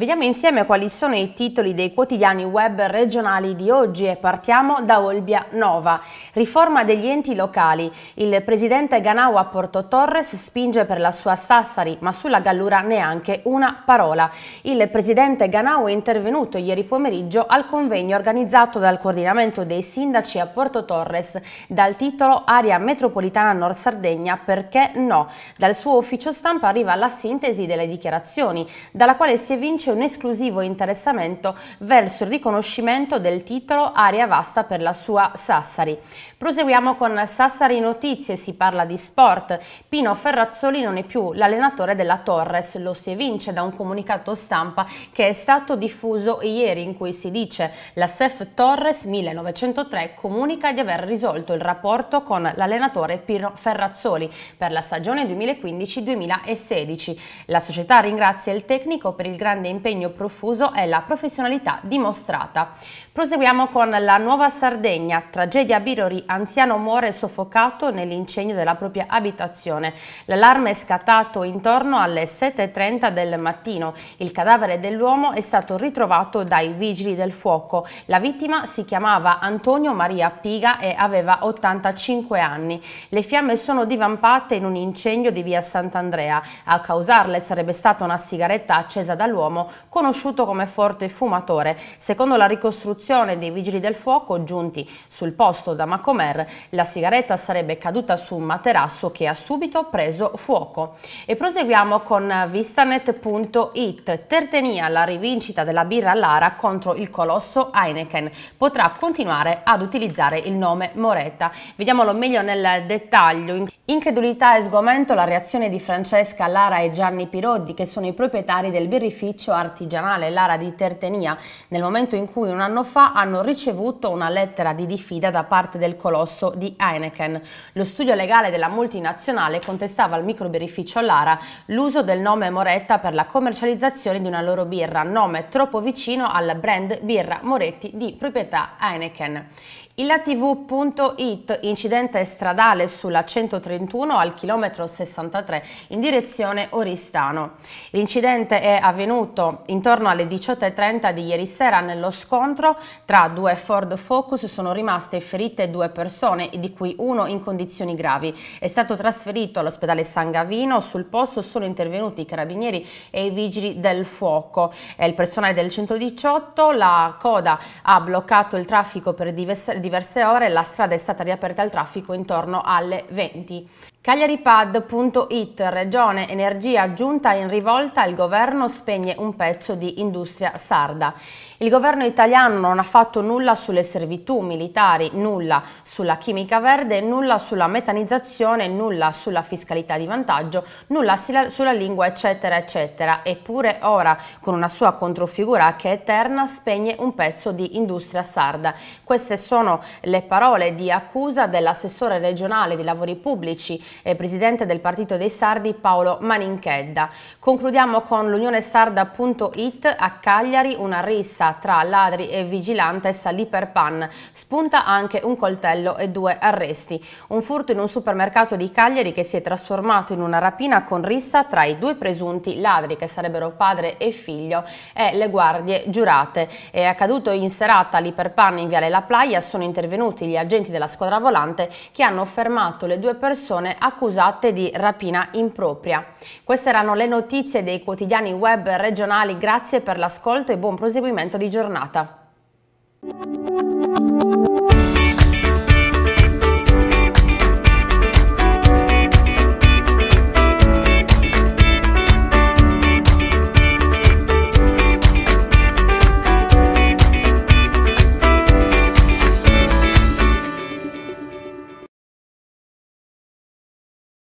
Vediamo insieme quali sono i titoli dei quotidiani web regionali di oggi e partiamo da Olbia Nova. Riforma degli enti locali. Il presidente Ganau a Porto Torres spinge per la sua Sassari, ma sulla Gallura neanche una parola. Il presidente Ganau è intervenuto ieri pomeriggio al convegno organizzato dal coordinamento dei sindaci a Porto Torres dal titolo Area metropolitana Nord Sardegna perché no. Dal suo ufficio stampa arriva la sintesi delle dichiarazioni, dalla quale si evince c'è un esclusivo interessamento verso il riconoscimento del titolo Aria Vasta per la sua Sassari. Proseguiamo con Sassari Notizie, si parla di sport. Pino Ferrazzoli non è più l'allenatore della Torres, lo si evince da un comunicato stampa che è stato diffuso ieri in cui si dice la SEF Torres 1903 comunica di aver risolto il rapporto con l'allenatore Pino Ferrazzoli per la stagione 2015-2016. La società ringrazia il tecnico per il grande impegno impegno profuso e la professionalità dimostrata. Proseguiamo con la Nuova Sardegna, tragedia Birori, anziano muore soffocato nell'incendio della propria abitazione. L'allarme è scattato intorno alle 7.30 del mattino. Il cadavere dell'uomo è stato ritrovato dai vigili del fuoco. La vittima si chiamava Antonio Maria Piga e aveva 85 anni. Le fiamme sono divampate in un incendio di via Sant'Andrea. A causarle sarebbe stata una sigaretta accesa dall'uomo conosciuto come forte fumatore. Secondo la ricostruzione dei vigili del fuoco giunti sul posto da Macomer, la sigaretta sarebbe caduta su un materasso che ha subito preso fuoco. E proseguiamo con vistanet.it. Tertenia la rivincita della birra Lara contro il colosso Heineken. Potrà continuare ad utilizzare il nome Moretta. Vediamolo meglio nel dettaglio. Incredulità e sgomento la reazione di Francesca Lara e Gianni Piroddi, che sono i proprietari del birrificio artigianale Lara di Tertenia, nel momento in cui un anno fa hanno ricevuto una lettera di diffida da parte del colosso di Heineken. Lo studio legale della multinazionale contestava al microberrificio Lara l'uso del nome Moretta per la commercializzazione di una loro birra, nome troppo vicino al brand birra Moretti di proprietà Heineken. Il TV.it, incidente stradale sulla 113 21 al chilometro 63 in direzione Oristano. L'incidente è avvenuto intorno alle 18.30 di ieri sera nello scontro tra due Ford Focus sono rimaste ferite due persone, di cui uno in condizioni gravi. È stato trasferito all'ospedale San Gavino, sul posto sono intervenuti i carabinieri e i vigili del fuoco. È il personale del 118, la coda ha bloccato il traffico per diverse, diverse ore, la strada è stata riaperta al traffico intorno alle 20. Cagliaripad.it Regione Energia giunta in rivolta, il governo spegne un pezzo di industria sarda. Il governo italiano non ha fatto nulla sulle servitù militari, nulla sulla chimica verde, nulla sulla metanizzazione, nulla sulla fiscalità di vantaggio, nulla sulla lingua eccetera eccetera. Eppure ora, con una sua controfigura che è eterna, spegne un pezzo di industria sarda. Queste sono le parole di accusa dell'assessore regionale dei lavori pubblici Pubblici e eh, presidente del Partito dei Sardi Paolo Maninchedda. Concludiamo con l'unionesarda.it a Cagliari, una rissa tra ladri e vigilantes all'Iperpan. Spunta anche un coltello e due arresti. Un furto in un supermercato di Cagliari che si è trasformato in una rapina con rissa tra i due presunti ladri che sarebbero padre e figlio e le guardie giurate. È accaduto in serata all'Iperpan in Viale La Playa, sono intervenuti gli agenti della squadra volante che hanno fermato le due persone persone accusate di rapina impropria. Queste erano le notizie dei quotidiani web regionali, grazie per l'ascolto e buon proseguimento di giornata.